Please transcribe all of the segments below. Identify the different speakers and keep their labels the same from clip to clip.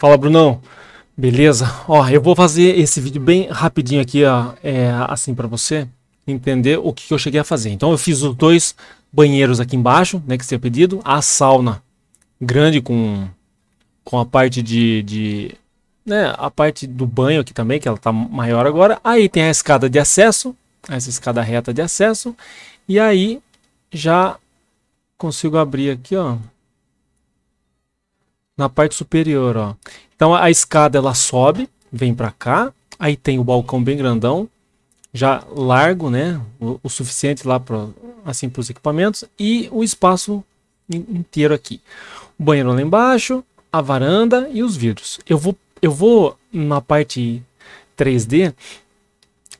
Speaker 1: Fala, Brunão. Beleza? Ó, eu vou fazer esse vídeo bem rapidinho aqui, ó, é, assim para você entender o que, que eu cheguei a fazer. Então eu fiz os dois banheiros aqui embaixo, né, que você tinha pedido, a sauna grande com com a parte de, de né, a parte do banho aqui também, que ela tá maior agora. Aí tem a escada de acesso, essa escada reta de acesso, e aí já consigo abrir aqui, ó, na parte superior, ó. Então a escada ela sobe, vem para cá, aí tem o balcão bem grandão, já largo, né, o, o suficiente lá para assim para os equipamentos e o espaço inteiro aqui. O banheiro lá embaixo, a varanda e os vidros. Eu vou eu vou na parte 3D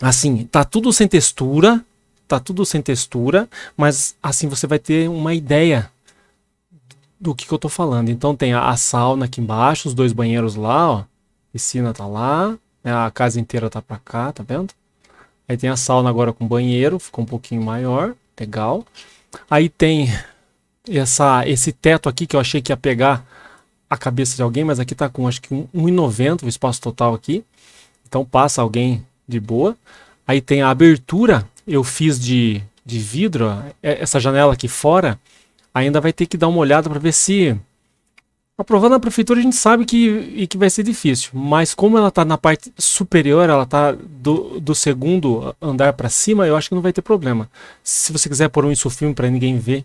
Speaker 1: assim, tá tudo sem textura, tá tudo sem textura, mas assim você vai ter uma ideia do que, que eu tô falando. Então tem a, a, sauna aqui embaixo, os dois banheiros lá, ó. Piscina tá lá, né? a casa inteira tá pra cá, tá vendo? Aí tem a sauna agora com banheiro, ficou um pouquinho maior, legal. Aí tem essa, esse teto aqui que eu achei que ia pegar a cabeça de alguém, mas aqui tá com acho que 1,90 o espaço total aqui. Então passa alguém de boa. Aí tem a abertura, eu fiz de, de vidro, ó. É, essa janela aqui fora, ainda vai ter que dar uma olhada para ver se aprovando na prefeitura a gente sabe que, que vai ser difícil, mas como ela está na parte superior, ela está do, do segundo andar para cima, eu acho que não vai ter problema. Se você quiser pôr um insufilme para ninguém ver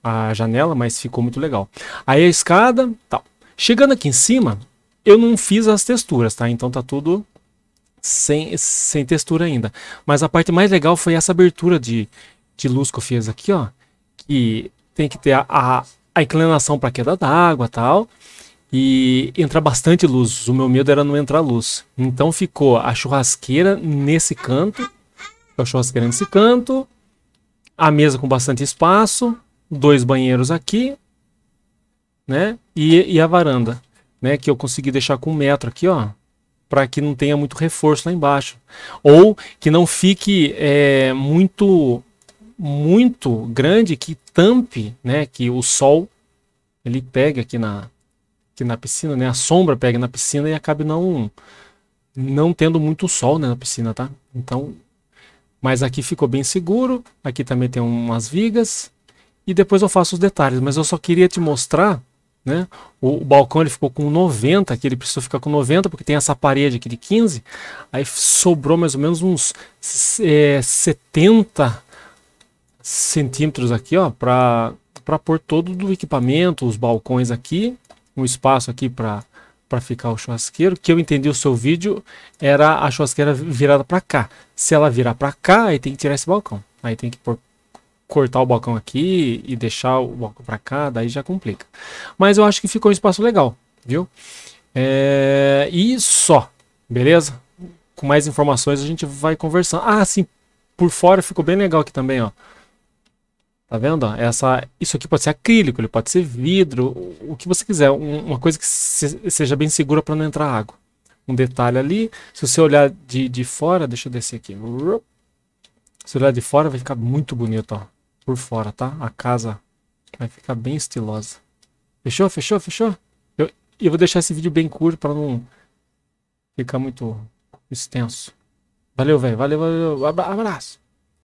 Speaker 1: a janela, mas ficou muito legal. Aí a escada, tal. Chegando aqui em cima, eu não fiz as texturas, tá? Então tá tudo sem, sem textura ainda. Mas a parte mais legal foi essa abertura de, de luz que eu fiz aqui, ó. Que tem que ter a, a, a inclinação para queda d'água tal. E entrar bastante luz. O meu medo era não entrar luz. Então ficou a churrasqueira nesse canto. A churrasqueira nesse canto. A mesa com bastante espaço. Dois banheiros aqui. Né? E, e a varanda. Né? Que eu consegui deixar com um metro aqui, ó para que não tenha muito reforço lá embaixo. Ou que não fique é, muito muito grande que tampe, né? Que o sol ele pega aqui na, aqui na piscina, né? A sombra pega na piscina e acaba não não tendo muito sol né, na piscina, tá? Então, mas aqui ficou bem seguro. Aqui também tem umas vigas e depois eu faço os detalhes. Mas eu só queria te mostrar, né? O, o balcão ele ficou com 90, aqui ele precisou ficar com 90 porque tem essa parede aqui de 15. Aí sobrou mais ou menos uns é, 70 centímetros aqui, ó, para pôr todo o equipamento, os balcões aqui, um espaço aqui para para ficar o churrasqueiro, que eu entendi o seu vídeo, era a churrasqueira virada para cá. Se ela virar para cá, aí tem que tirar esse balcão. Aí tem que pôr, cortar o balcão aqui e deixar o balcão para cá, daí já complica. Mas eu acho que ficou um espaço legal, viu? É, e só, beleza? Com mais informações a gente vai conversando. Ah, sim, por fora ficou bem legal aqui também, ó. Tá vendo? Essa, isso aqui pode ser acrílico, ele pode ser vidro, o, que você quiser. Um, uma coisa que se, seja bem segura para não entrar água. Um detalhe ali, se você olhar de, de fora, deixa eu descer aqui. Se olhar de fora vai ficar muito bonito, ó. Por fora, tá? A casa vai ficar bem estilosa. Fechou? Fechou? Fechou? Eu, eu vou deixar esse vídeo bem curto para não ficar muito extenso. Valeu, velho. Valeu, valeu. Abraço.